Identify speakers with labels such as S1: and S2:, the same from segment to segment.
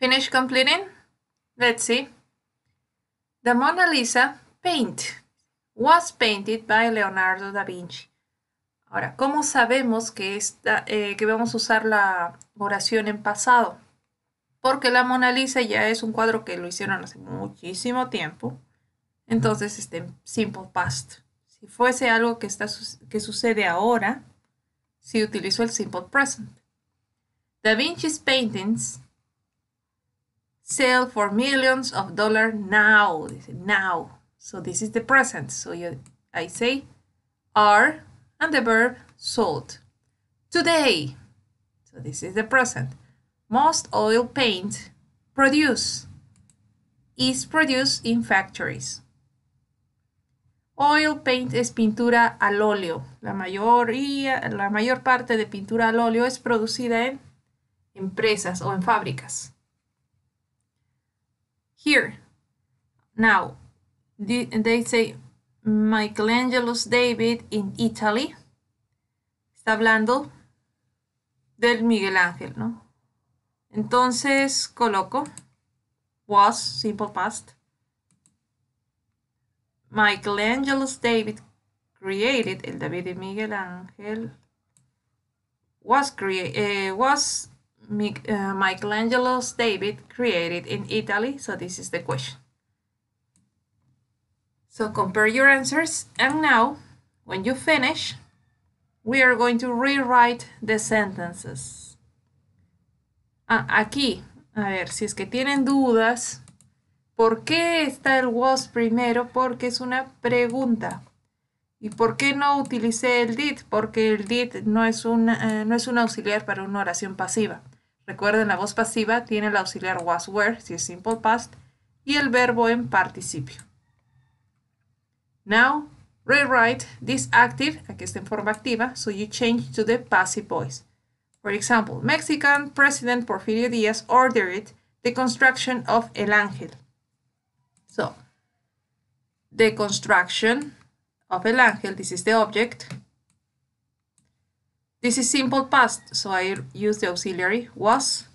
S1: Finish completing? Let's see. The Mona Lisa paint was painted by Leonardo da Vinci. Ahora, ¿cómo sabemos que, esta, eh, que vamos a usar la oración en pasado? Porque la Mona Lisa ya es un cuadro que lo hicieron hace muchísimo tiempo. Entonces, este simple past. Si fuese algo que, está, que sucede ahora, si utilizo el simple present. Da Vinci's paintings sell for millions of dollars now. Now. So this is the present. So you, I say are and the verb sold. Today. So this is the present. Most oil paint produced is produced in factories. Oil paint es pintura al óleo. La, mayoría, la mayor parte de pintura al óleo es producida en empresas o en fábricas here. Now, they say Michelangelo's David in Italy. Está hablando del Miguel Ángel, ¿no? Entonces coloco was, simple past. Michelangelo's David created, el David de Miguel Ángel was, create, eh, was Eh, Michelangelo's David created in Italy? So this is the question. So compare your answers and now when you finish, we are going to rewrite the sentences. Ah, aquí, a ver, si es que tienen dudas, ¿por qué está el was primero? Porque es una pregunta. ¿Y por qué no utilicé el did? Porque el did no es un, eh, no es un auxiliar para una oración pasiva. Recuerden, la voz pasiva tiene el auxiliar was were, si es simple past, y el verbo en participio. Now, rewrite this active, aquí está en forma activa, so you change to the passive voice. For example, Mexican President Porfirio Díaz ordered the construction of El Ángel. So, the construction of El Ángel, this is the object, This is simple past, so I use the auxiliary was.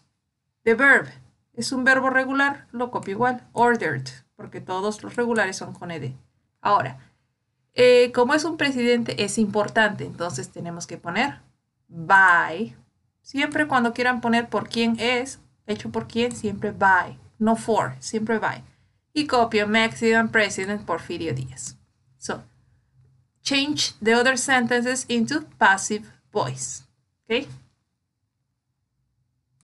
S1: The verb es un verbo regular, lo copio igual. Ordered, porque todos los regulares son con ed. Ahora, eh, como es un presidente, es importante, entonces tenemos que poner by. Siempre cuando quieran poner por quién es, hecho por quién, siempre by. No for, siempre by. Y copio Mexican President Porfirio Díaz. So, change the other sentences into passive voice. Okay?